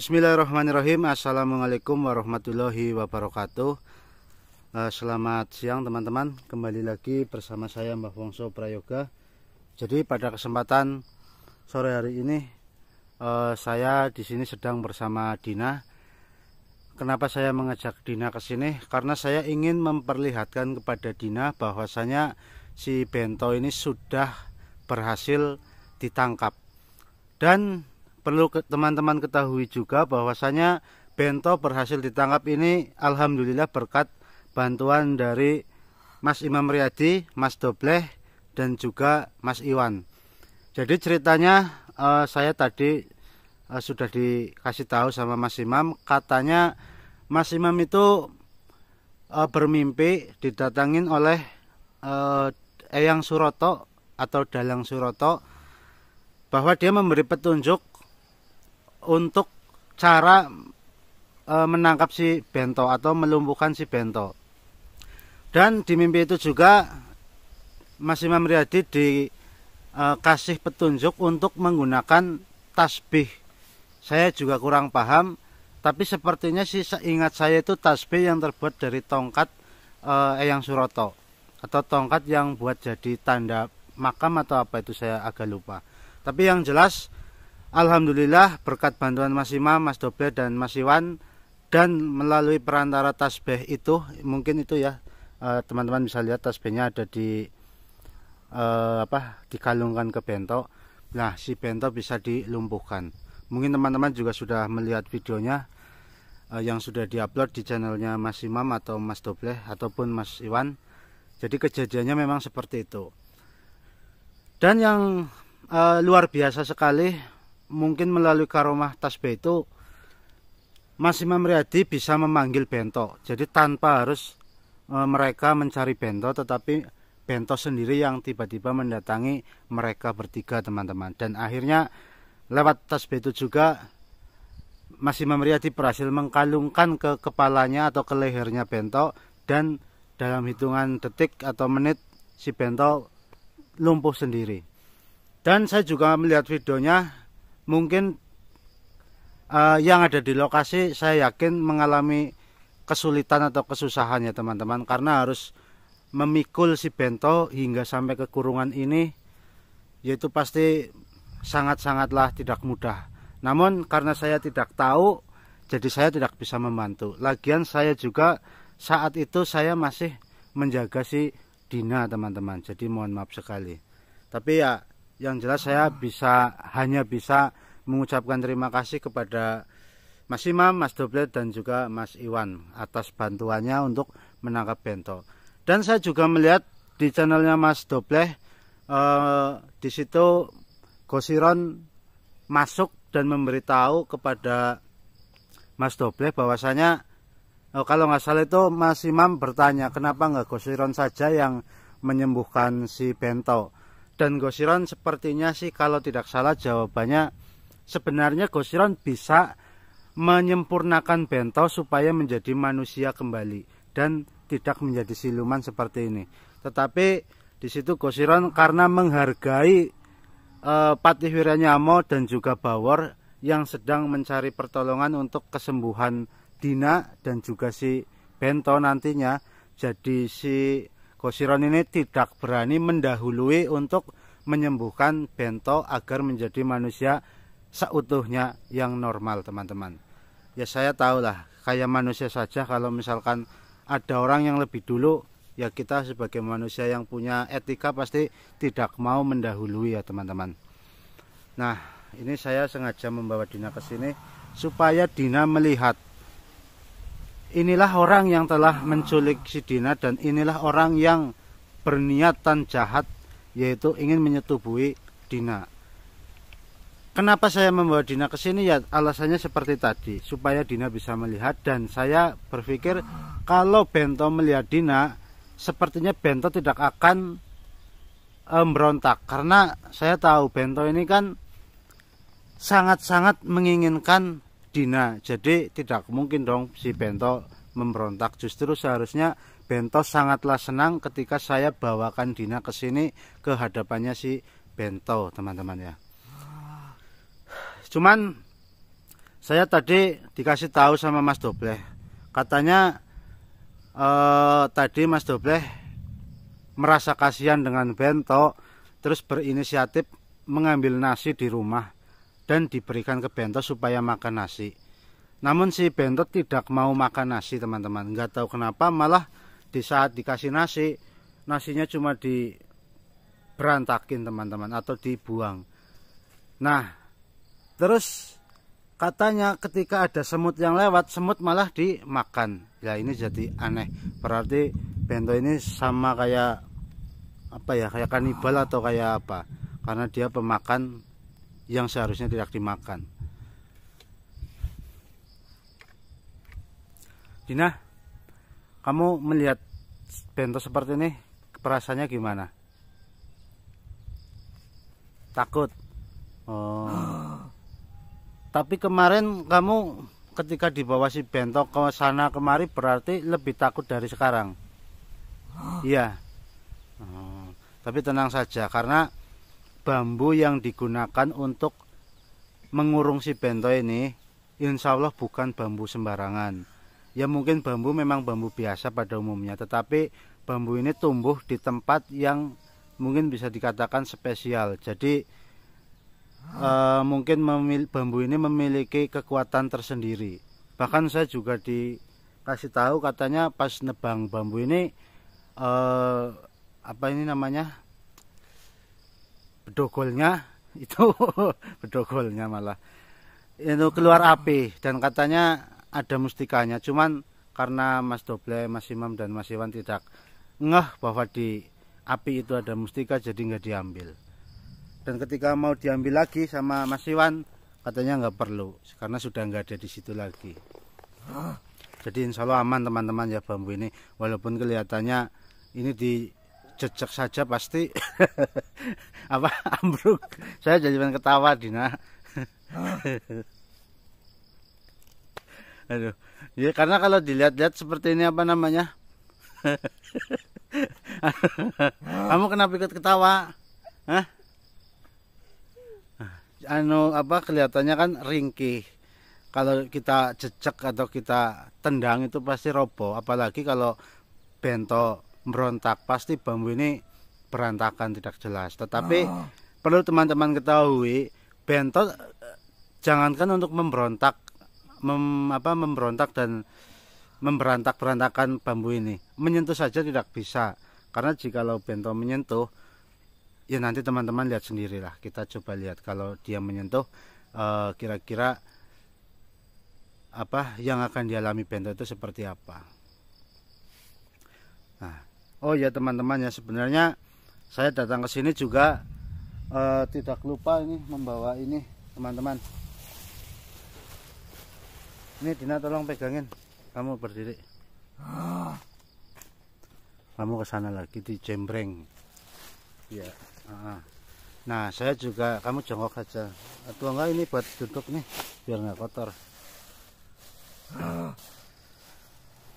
Bismillahirrahmanirrahim Assalamualaikum warahmatullahi wabarakatuh eh, Selamat siang teman-teman Kembali lagi bersama saya Mbah Wongso Prayoga Jadi pada kesempatan sore hari ini eh, Saya di sini sedang bersama Dina Kenapa saya mengajak Dina ke sini? Karena saya ingin memperlihatkan kepada Dina bahwasanya si Bento ini sudah berhasil ditangkap Dan perlu teman-teman ke ketahui juga bahwasanya Bento berhasil ditangkap ini alhamdulillah berkat bantuan dari Mas Imam Riyadi, Mas Dobleh dan juga Mas Iwan. Jadi ceritanya uh, saya tadi uh, sudah dikasih tahu sama Mas Imam katanya Mas Imam itu uh, bermimpi didatangin oleh Eyang Suroto atau Dalang Suroto bahwa dia memberi petunjuk untuk cara e, menangkap si bento atau melumpuhkan si bento. Dan di mimpi itu juga Mas Imam Riyadi dikasih e, petunjuk untuk menggunakan tasbih. Saya juga kurang paham, tapi sepertinya sih seingat saya itu tasbih yang terbuat dari tongkat e, Eyang Suroto atau tongkat yang buat jadi tanda makam atau apa itu saya agak lupa. Tapi yang jelas Alhamdulillah berkat bantuan Mas Imam, Mas Doble dan Mas Iwan dan melalui perantara tasbih itu mungkin itu ya eh, teman-teman bisa lihat tasbihnya ada di eh, apa dikalungkan ke bento. Nah, si bento bisa dilumpuhkan. Mungkin teman-teman juga sudah melihat videonya eh, yang sudah diupload di channelnya Mas Imam atau Mas Doble ataupun Mas Iwan. Jadi kejadiannya memang seperti itu. Dan yang eh, luar biasa sekali mungkin melalui karomah tasbih itu Mas Imam Riyadi bisa memanggil bento. Jadi tanpa harus e, mereka mencari bento tetapi bento sendiri yang tiba-tiba mendatangi mereka bertiga teman-teman. Dan akhirnya lewat tasbih itu juga Mas Imam Riyadi berhasil mengkalungkan ke kepalanya atau ke lehernya bento dan dalam hitungan detik atau menit si bento lumpuh sendiri. Dan saya juga melihat videonya mungkin uh, yang ada di lokasi saya yakin mengalami kesulitan atau kesusahan ya teman-teman karena harus memikul si bento hingga sampai ke kurungan ini yaitu pasti sangat-sangatlah tidak mudah namun karena saya tidak tahu jadi saya tidak bisa membantu lagian saya juga saat itu saya masih menjaga si Dina teman-teman jadi mohon maaf sekali tapi ya yang jelas saya bisa hanya bisa mengucapkan terima kasih kepada Mas Imam, Mas Doblet dan juga Mas Iwan atas bantuannya untuk menangkap bento. Dan saya juga melihat di channelnya Mas Dobleh eh, di situ Gosiron masuk dan memberitahu kepada Mas Dobleh bahwasanya eh, kalau nggak salah itu Mas Imam bertanya kenapa nggak Gosiron saja yang menyembuhkan si bento dan Gosiron sepertinya sih kalau tidak salah jawabannya sebenarnya Gosiron bisa menyempurnakan Bento supaya menjadi manusia kembali dan tidak menjadi siluman seperti ini. Tetapi di situ Gosiron karena menghargai uh, Patih Wiranyamo dan juga Bawor yang sedang mencari pertolongan untuk kesembuhan Dina dan juga si Bento nantinya jadi si Gosiron ini tidak berani mendahului untuk menyembuhkan Bento agar menjadi manusia seutuhnya yang normal teman-teman ya saya tahulah kayak manusia saja kalau misalkan ada orang yang lebih dulu ya kita sebagai manusia yang punya etika pasti tidak mau mendahului ya teman-teman nah ini saya sengaja membawa Dina ke sini supaya Dina melihat inilah orang yang telah menculik si Dina dan inilah orang yang berniatan jahat yaitu ingin menyetubui Dina. Kenapa saya membawa Dina ke sini ya alasannya seperti tadi supaya Dina bisa melihat dan saya berpikir kalau Bento melihat Dina sepertinya Bento tidak akan eh, memberontak karena saya tahu Bento ini kan sangat-sangat menginginkan Dina jadi tidak mungkin dong si Bento memberontak justru seharusnya Bento sangatlah senang ketika saya bawakan Dina ke sini ke hadapannya si Bento teman-teman ya cuman saya tadi dikasih tahu sama Mas Dobleh katanya eh, tadi Mas Dobleh merasa kasihan dengan Bento terus berinisiatif mengambil nasi di rumah dan diberikan ke Bento supaya makan nasi. Namun si Bento tidak mau makan nasi teman-teman. Nggak tahu kenapa malah di saat dikasih nasi, nasinya cuma di berantakin teman-teman atau dibuang. Nah, terus katanya ketika ada semut yang lewat, semut malah dimakan. Ya ini jadi aneh. Berarti Bento ini sama kayak apa ya? Kayak kanibal atau kayak apa? Karena dia pemakan yang seharusnya tidak dimakan. Dina, kamu melihat bento seperti ini perasaannya gimana? Takut. Oh. Tapi kemarin kamu ketika dibawa si bento ke sana kemari berarti lebih takut dari sekarang. Oh. Iya. Oh. Tapi tenang saja karena bambu yang digunakan untuk mengurung si bento ini insya Allah bukan bambu sembarangan ya mungkin bambu memang bambu biasa pada umumnya tetapi bambu ini tumbuh di tempat yang mungkin bisa dikatakan spesial jadi uh, mungkin bambu ini memiliki kekuatan tersendiri bahkan saya juga dikasih tahu katanya pas nebang bambu ini uh, apa ini namanya bedogolnya itu bedogolnya malah itu keluar api dan katanya ada mustikanya cuman karena Mas Doble, Mas Imam dan Mas Iwan tidak ngeh bahwa di api itu ada mustika jadi nggak diambil dan ketika mau diambil lagi sama Mas Iwan katanya nggak perlu karena sudah nggak ada di situ lagi jadi insya Allah aman teman-teman ya bambu ini walaupun kelihatannya ini di cecek saja pasti apa ambruk saya jadi pengen ketawa Dina aduh ya karena kalau dilihat-lihat seperti ini apa namanya kamu kenapa ikut ketawa Hah? anu apa kelihatannya kan ringkih kalau kita cecek atau kita tendang itu pasti roboh apalagi kalau bentok merontak pasti bambu ini berantakan tidak jelas tetapi oh. perlu teman-teman ketahui bentot eh, jangankan untuk memberontak mem, apa memberontak dan memberantak berantakan bambu ini menyentuh saja tidak bisa karena jika jikalau bento menyentuh ya nanti teman-teman lihat sendirilah kita coba lihat kalau dia menyentuh eh, kira-kira uh, apa yang akan dialami bento itu seperti apa nah Oh ya teman-teman ya sebenarnya saya datang ke sini juga uh, tidak lupa ini membawa ini teman-teman. Ini Dina tolong pegangin. Kamu berdiri. Ah. Kamu ke sana lagi di jembreng. Ya. nah, saya juga kamu jongkok aja. Atau enggak ini buat tutup nih biar nggak kotor.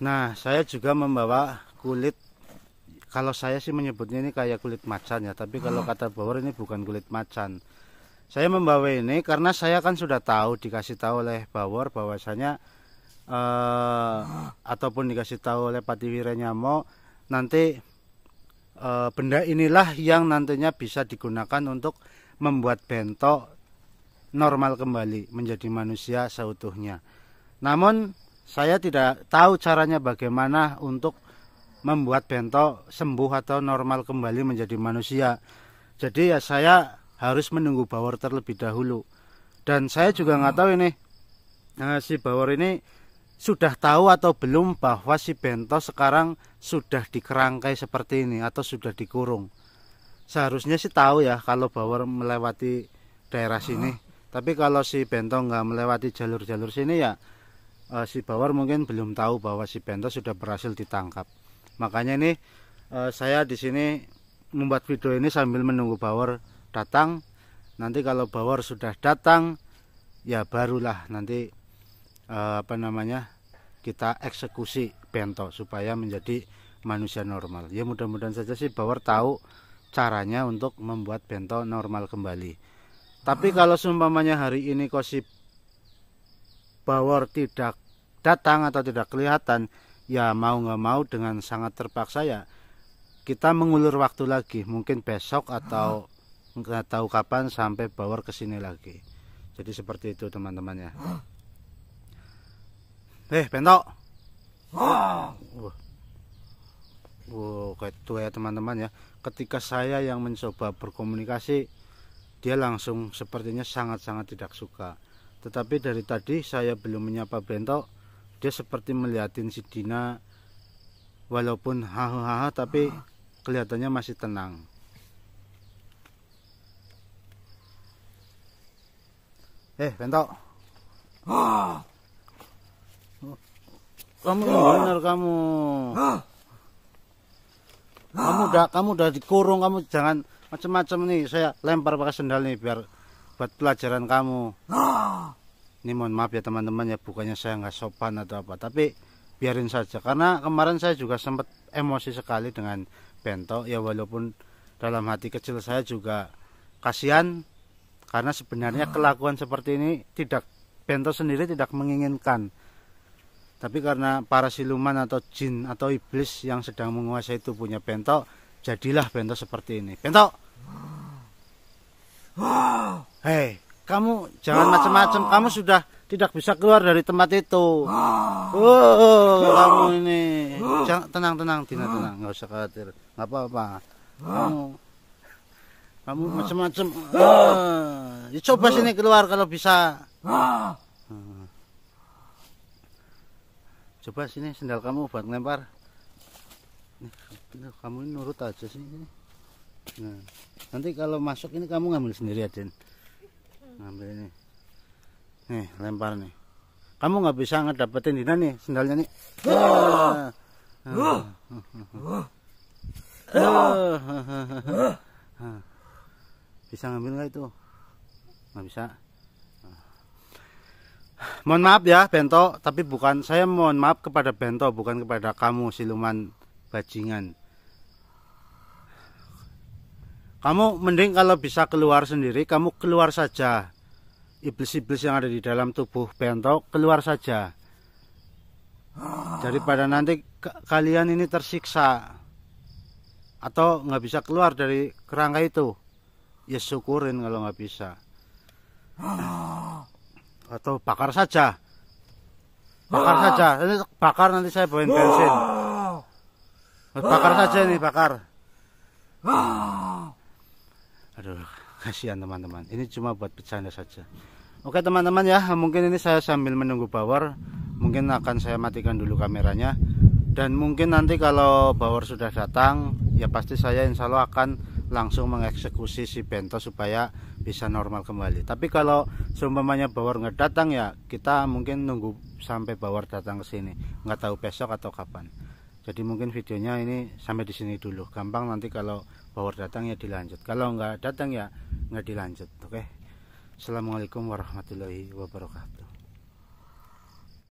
Nah, saya juga membawa kulit kalau saya sih menyebutnya ini kayak kulit macan ya tapi kalau hmm. kata Bawor ini bukan kulit macan saya membawa ini karena saya kan sudah tahu dikasih tahu oleh Bawor bahwasanya uh, ataupun dikasih tahu oleh Patiwira Nyamo nanti uh, benda inilah yang nantinya bisa digunakan untuk membuat bentok normal kembali menjadi manusia seutuhnya namun saya tidak tahu caranya bagaimana untuk membuat Bento sembuh atau normal kembali menjadi manusia. Jadi ya saya harus menunggu Bawor terlebih dahulu. Dan saya juga nggak tahu ini nah, si Bawor ini sudah tahu atau belum bahwa si Bento sekarang sudah dikerangkai seperti ini atau sudah dikurung. Seharusnya sih tahu ya kalau Bawor melewati daerah sini. Ah. Tapi kalau si Bento nggak melewati jalur-jalur sini ya eh, si Bawor mungkin belum tahu bahwa si Bento sudah berhasil ditangkap makanya ini uh, saya di sini membuat video ini sambil menunggu Bawar datang nanti kalau Bawar sudah datang ya barulah nanti uh, apa namanya kita eksekusi bento supaya menjadi manusia normal ya mudah-mudahan saja sih Bawar tahu caranya untuk membuat bento normal kembali tapi ah. kalau seumpamanya hari ini kosip Bawar tidak datang atau tidak kelihatan ya mau nggak mau dengan sangat terpaksa ya kita mengulur waktu lagi mungkin besok atau nggak tahu kapan sampai bawa ke sini lagi jadi seperti itu teman temannya ya eh bentok wow wow kayak itu ya teman-teman ya ketika saya yang mencoba berkomunikasi dia langsung sepertinya sangat-sangat tidak suka tetapi dari tadi saya belum menyapa bentok dia seperti melihatin si Dina walaupun hahaha tapi ah. kelihatannya masih tenang eh bentok ah. kamu oh. benar kamu kamu udah kamu udah dikurung kamu jangan macam-macam nih saya lempar pakai sendal nih biar buat pelajaran kamu ini mohon maaf ya teman-teman ya bukannya saya nggak sopan atau apa tapi biarin saja karena kemarin saya juga sempat emosi sekali dengan bento ya walaupun dalam hati kecil saya juga kasihan karena sebenarnya hmm. kelakuan seperti ini tidak bento sendiri tidak menginginkan tapi karena para siluman atau jin atau iblis yang sedang menguasai itu punya bento jadilah bento seperti ini bento hei kamu jangan oh. macam-macam kamu sudah tidak bisa keluar dari tempat itu oh, oh, oh kamu ini jangan, tenang tenang Tina tenang nggak usah khawatir nggak apa-apa kamu kamu macam-macam oh. ya, coba sini keluar kalau bisa coba sini sendal kamu buat lempar kamu ini nurut aja sih nah nanti kalau masuk ini kamu ngambil sendiri ya ngambil ini nih lempar nih kamu nggak bisa ngedapetin Dina nih sendalnya nih bisa ngambil nggak itu nggak bisa mohon maaf ya Bento tapi bukan saya mohon maaf kepada Bento bukan kepada kamu siluman bajingan kamu mending kalau bisa keluar sendiri, kamu keluar saja. Iblis-iblis yang ada di dalam tubuh bento keluar saja. Daripada nanti kalian ini tersiksa atau nggak bisa keluar dari kerangka itu, ya syukurin kalau nggak bisa. Atau bakar saja, bakar saja, Ini bakar nanti saya bawain bensin. Bakar saja nih bakar aduh kasihan teman-teman ini cuma buat bercanda saja oke teman-teman ya mungkin ini saya sambil menunggu power mungkin akan saya matikan dulu kameranya dan mungkin nanti kalau power sudah datang ya pasti saya insya Allah akan langsung mengeksekusi si bento supaya bisa normal kembali tapi kalau seumpamanya power nggak datang ya kita mungkin nunggu sampai power datang ke sini nggak tahu besok atau kapan jadi mungkin videonya ini sampai di sini dulu gampang nanti kalau power datang ya dilanjut kalau nggak datang ya nggak dilanjut oke okay? Assalamualaikum warahmatullahi wabarakatuh